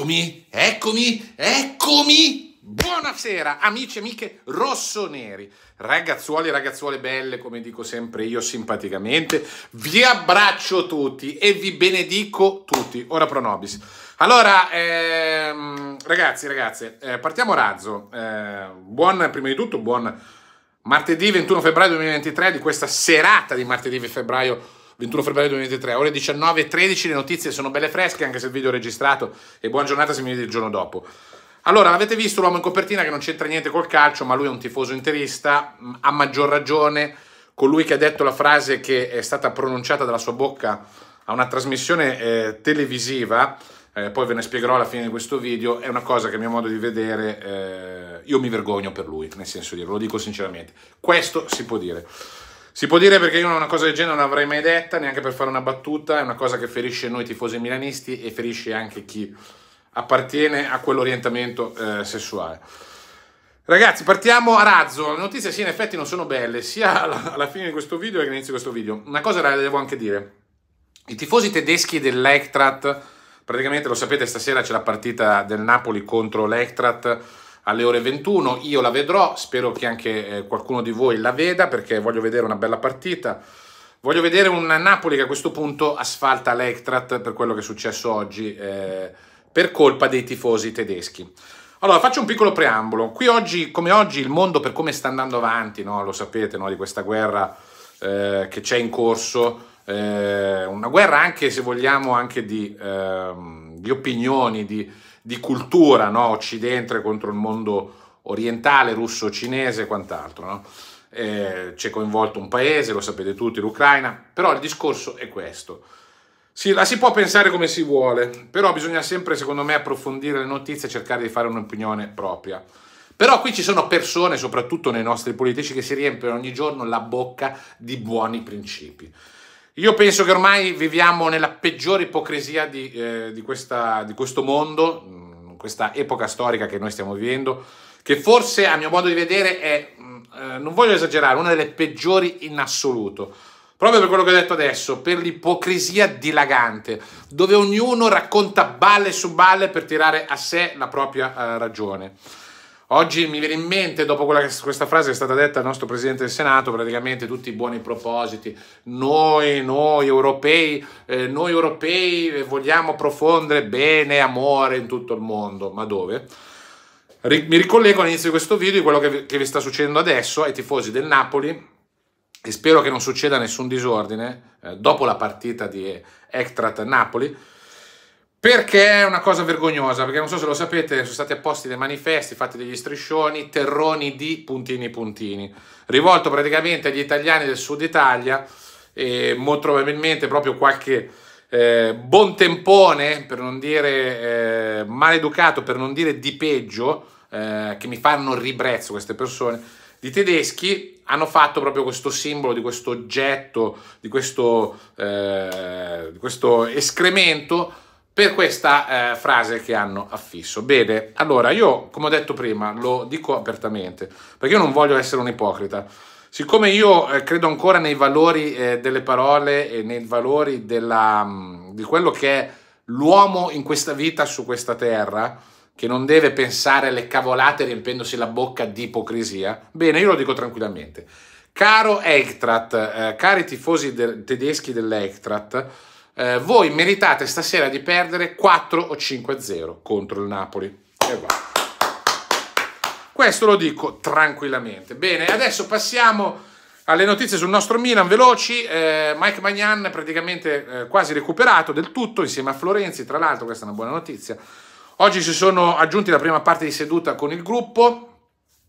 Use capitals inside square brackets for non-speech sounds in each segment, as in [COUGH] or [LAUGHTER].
Eccomi, eccomi, eccomi! Buonasera amici e amiche rossoneri, ragazzuoli e ragazzuole belle, come dico sempre io simpaticamente, vi abbraccio tutti e vi benedico tutti. Ora pro nobis. Allora, ehm, ragazzi, ragazze, eh, partiamo razzo. Eh, buon, prima di tutto, buon martedì 21 febbraio 2023 di questa serata di martedì febbraio 21 febbraio 2023, ore 19.13, le notizie sono belle fresche anche se il video è registrato e buona giornata se mi vede il giorno dopo. Allora, avete visto l'uomo in copertina che non c'entra niente col calcio, ma lui è un tifoso interista, a maggior ragione colui che ha detto la frase che è stata pronunciata dalla sua bocca a una trasmissione eh, televisiva, eh, poi ve ne spiegherò alla fine di questo video, è una cosa che a mio modo di vedere eh, io mi vergogno per lui, nel senso di lo dico sinceramente. Questo si può dire. Si può dire perché io una cosa del genere non l'avrei mai detta, neanche per fare una battuta, è una cosa che ferisce noi tifosi milanisti e ferisce anche chi appartiene a quell'orientamento eh, sessuale. Ragazzi, partiamo a razzo. Le notizie sì, in effetti non sono belle, sia [LAUGHS] alla, alla fine di questo video che all'inizio di questo video. Una cosa la devo anche dire. I tifosi tedeschi dell'Ektrat, praticamente lo sapete, stasera c'è la partita del Napoli contro l'Ektrat, alle ore 21. Io la vedrò, spero che anche eh, qualcuno di voi la veda perché voglio vedere una bella partita. Voglio vedere un Napoli che a questo punto asfalta l'Ectrat per quello che è successo oggi eh, per colpa dei tifosi tedeschi. Allora, faccio un piccolo preambolo. Qui oggi, come oggi, il mondo per come sta andando avanti, no? lo sapete, no? di questa guerra eh, che c'è in corso, eh, una guerra anche, se vogliamo, anche di, ehm, di opinioni, di, di cultura, no? Occidente contro il mondo orientale, russo, cinese e quant'altro, no? eh, c'è coinvolto un paese, lo sapete tutti, l'Ucraina, però il discorso è questo. Sì, la si può pensare come si vuole, però bisogna sempre, secondo me, approfondire le notizie e cercare di fare un'opinione propria. Però qui ci sono persone, soprattutto nei nostri politici, che si riempiono ogni giorno la bocca di buoni principi. Io penso che ormai viviamo nella peggiore ipocrisia di, eh, di, questa, di questo mondo, in mm, questa epoca storica che noi stiamo vivendo, che forse a mio modo di vedere è, mm, eh, non voglio esagerare, una delle peggiori in assoluto. Proprio per quello che ho detto adesso, per l'ipocrisia dilagante, dove ognuno racconta balle su balle per tirare a sé la propria eh, ragione. Oggi mi viene in mente, dopo quella, questa frase che è stata detta al nostro Presidente del Senato, praticamente tutti i buoni propositi, noi, noi europei, eh, noi europei vogliamo profondere bene e amore in tutto il mondo, ma dove? Ri, mi ricollego all'inizio di questo video di quello che vi, che vi sta succedendo adesso ai tifosi del Napoli, e spero che non succeda nessun disordine, eh, dopo la partita di Ectrat Napoli, perché è una cosa vergognosa, perché non so se lo sapete, sono stati apposti dei manifesti, fatti degli striscioni, terroni di puntini puntini, rivolto praticamente agli italiani del sud Italia e molto probabilmente proprio qualche eh, buon tempone, per non dire eh, maleducato, per non dire di peggio, eh, che mi fanno ribrezzo queste persone, di tedeschi hanno fatto proprio questo simbolo di questo oggetto, di questo, eh, di questo escremento per questa eh, frase che hanno affisso. Bene, allora io, come ho detto prima, lo dico apertamente, perché io non voglio essere un ipocrita. Siccome io eh, credo ancora nei valori eh, delle parole e nei valori della, mm, di quello che è l'uomo in questa vita su questa terra, che non deve pensare alle cavolate riempendosi la bocca di ipocrisia, bene, io lo dico tranquillamente. Caro Eichtrat, eh, cari tifosi de- tedeschi dell'Eichtrat, eh, voi meritate stasera di perdere 4 o 5-0 contro il Napoli. E va. Questo lo dico tranquillamente. Bene, adesso passiamo alle notizie sul nostro Milan veloci. Eh, Mike Magnan praticamente eh, quasi recuperato del tutto insieme a Florenzi, tra l'altro questa è una buona notizia. Oggi si sono aggiunti la prima parte di seduta con il gruppo,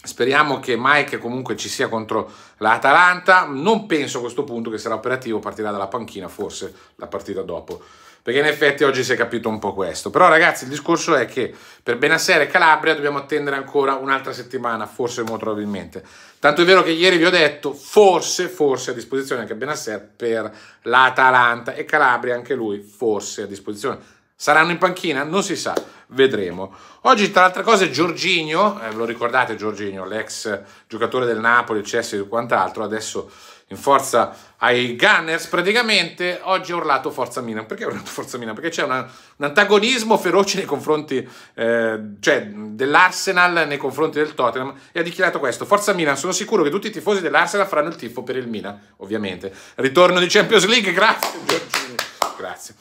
Speriamo che Mike comunque ci sia contro l'Atalanta. Non penso a questo punto che sarà operativo, partirà dalla panchina forse la partita dopo. Perché in effetti oggi si è capito un po' questo. Però ragazzi il discorso è che per Benassere e Calabria dobbiamo attendere ancora un'altra settimana, forse molto probabilmente. Tanto è vero che ieri vi ho detto forse, forse a disposizione anche Benassere per l'Atalanta e Calabria anche lui forse a disposizione Saranno in panchina? Non si sa, vedremo. Oggi, tra le altre cose, Giorginio, eh, lo ricordate Giorginio, l'ex giocatore del Napoli, Cessi e quant'altro, adesso in forza ai Gunners praticamente, oggi ha urlato Forza Milan. Perché ha urlato Forza Milan? Perché c'è una, un antagonismo feroce nei confronti eh, cioè, dell'Arsenal nei confronti del Tottenham e ha dichiarato questo. Forza Milan, sono sicuro che tutti i tifosi dell'Arsenal faranno il tifo per il Milan, ovviamente. Ritorno di Champions League, grazie Giorginio. Grazie.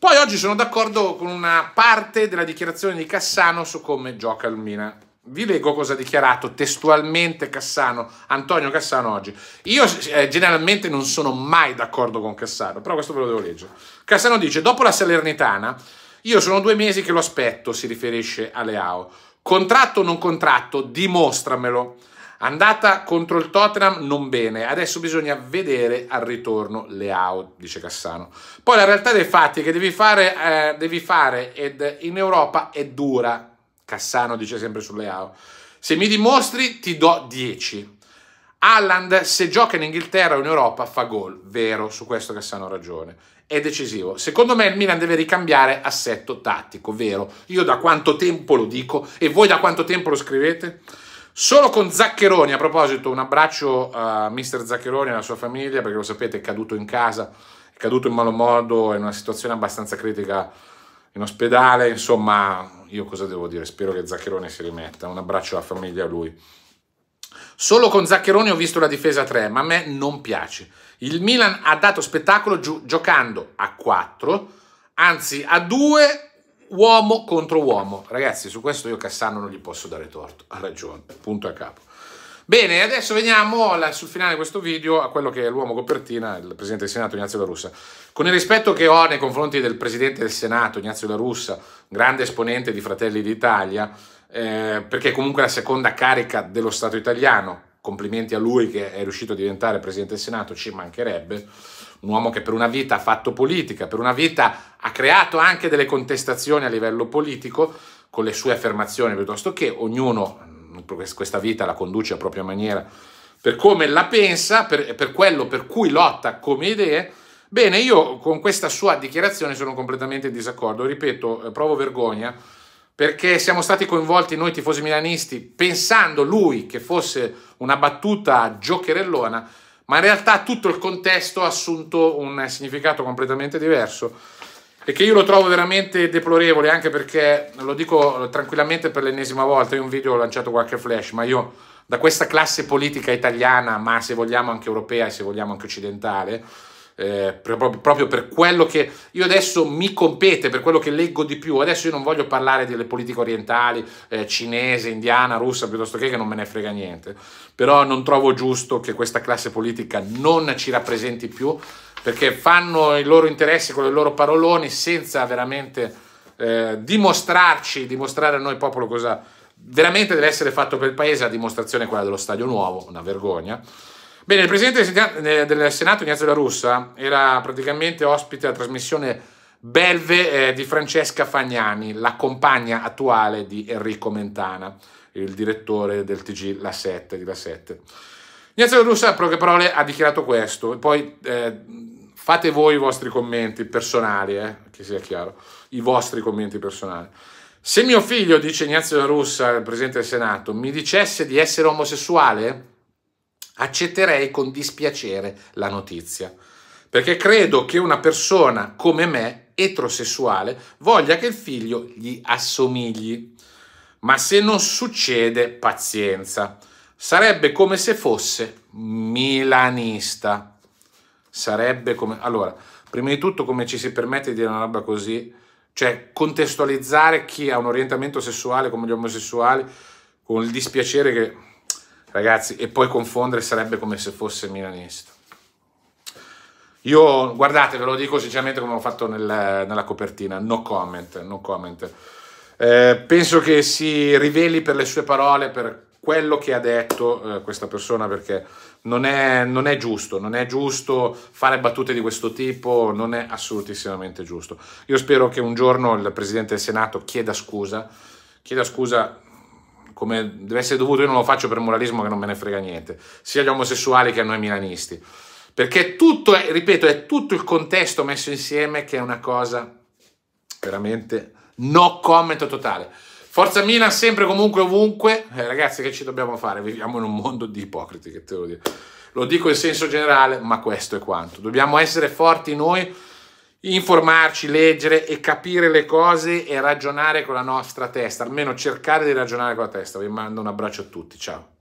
Poi oggi sono d'accordo con una parte della dichiarazione di Cassano su come gioca il Milan. Vi leggo cosa ha dichiarato testualmente Cassano, Antonio Cassano oggi. Io eh, generalmente non sono mai d'accordo con Cassano, però questo ve lo devo leggere. Cassano dice, dopo la Salernitana, io sono due mesi che lo aspetto, si riferisce a Leao. Contratto o non contratto, dimostramelo. Andata contro il Tottenham non bene, adesso bisogna vedere al ritorno le out, dice Cassano. Poi la realtà dei fatti è che devi fare, eh, devi fare ed in Europa è dura, Cassano dice sempre sulle out. Se mi dimostri ti do 10. Alland se gioca in Inghilterra o in Europa fa gol, vero, su questo Cassano ha ragione. È decisivo. Secondo me il Milan deve ricambiare assetto tattico, vero. Io da quanto tempo lo dico e voi da quanto tempo lo scrivete? Solo con Zaccheroni, a proposito, un abbraccio a eh, mister Zaccheroni e alla sua famiglia, perché lo sapete è caduto in casa, è caduto in malo modo, è in una situazione abbastanza critica in ospedale, insomma, io cosa devo dire? Spero che Zaccheroni si rimetta. Un abbraccio alla famiglia a lui. Solo con Zaccheroni ho visto la difesa 3, ma a me non piace. Il Milan ha dato spettacolo giocando a 4, anzi a 2 uomo contro uomo. Ragazzi, su questo io Cassano non gli posso dare torto, ha ragione, punto a capo. Bene, adesso veniamo alla, sul finale di questo video a quello che è l'uomo copertina, il Presidente del Senato Ignazio La Russa. Con il rispetto che ho nei confronti del Presidente del Senato Ignazio La Russa, grande esponente di Fratelli d'Italia, eh, perché comunque la seconda carica dello Stato italiano, complimenti a lui che è riuscito a diventare Presidente del Senato, ci mancherebbe, un uomo che per una vita ha fatto politica, per una vita ha creato anche delle contestazioni a livello politico con le sue affermazioni, piuttosto che ognuno mm, questa vita la conduce a propria maniera, per come la pensa, per, per quello per cui lotta come idee. Bene, io con questa sua dichiarazione sono completamente in disaccordo, ripeto, eh, provo vergogna perché siamo stati coinvolti noi tifosi milanisti pensando lui che fosse una battuta giocherellona ma in realtà tutto il contesto ha assunto un significato completamente diverso e che io lo trovo veramente deplorevole anche perché lo dico tranquillamente per l'ennesima volta, io un video ho lanciato qualche flash, ma io da questa classe politica italiana, ma se vogliamo anche europea e se vogliamo anche occidentale, eh, per, proprio per quello che io adesso mi compete, per quello che leggo di più. Adesso io non voglio parlare delle politiche orientali, eh, cinese, indiana, russa, piuttosto che che non me ne frega niente, però non trovo giusto che questa classe politica non ci rappresenti più, perché fanno i loro interessi con i loro paroloni senza veramente... Eh, dimostrarci, dimostrare a noi popolo cosa veramente deve essere fatto per il paese, la dimostrazione è quella dello stadio nuovo, una vergogna. Bene, il presidente eh, del Senato Ignazio La Russa era praticamente ospite alla trasmissione Belve eh, di Francesca Fagnani, la compagna attuale di Enrico Mentana, il direttore del TG La 7 di La 7. Ignazio La Russa, a poche parole, ha dichiarato questo, poi eh, fate voi i vostri commenti personali, eh, che sia chiaro, i vostri commenti personali. Se mio figlio, dice Ignazio La Russa, il presidente del Senato, mi dicesse di essere omosessuale, accetterei con dispiacere la notizia. Perché credo che una persona come me, eterosessuale, voglia che il figlio gli assomigli. Ma se non succede, pazienza. Sarebbe come se fosse milanista. Sarebbe come... Allora, prima di tutto come ci si permette di dire una roba così, cioè contestualizzare chi ha un orientamento sessuale come gli omosessuali con il dispiacere che Ragazzi, e poi confondere sarebbe come se fosse milanista. Io, guardate, ve lo dico sinceramente come ho fatto nel, nella copertina, no comment, no comment. Eh, penso che si riveli per le sue parole, per quello che ha detto eh, questa persona, perché non è, non è, giusto, non è giusto fare battute di questo tipo, non è assolutissimamente giusto. Io spero che un giorno il Presidente del Senato chieda scusa, chieda scusa come deve essere dovuto, io non lo faccio per moralismo che non me ne frega niente, sia agli omosessuali che a noi milanisti. Perché tutto, è, ripeto, è tutto il contesto messo insieme che è una cosa veramente no comment totale. Forza Milan sempre, comunque, ovunque. Eh, ragazzi, che ci dobbiamo fare? Viviamo in un mondo di ipocriti, che te lo dico. Lo dico in senso generale, ma questo è quanto. Dobbiamo essere forti noi informarci, leggere e capire le cose e ragionare con la nostra testa, almeno cercare di ragionare con la testa. Vi mando un abbraccio a tutti, ciao.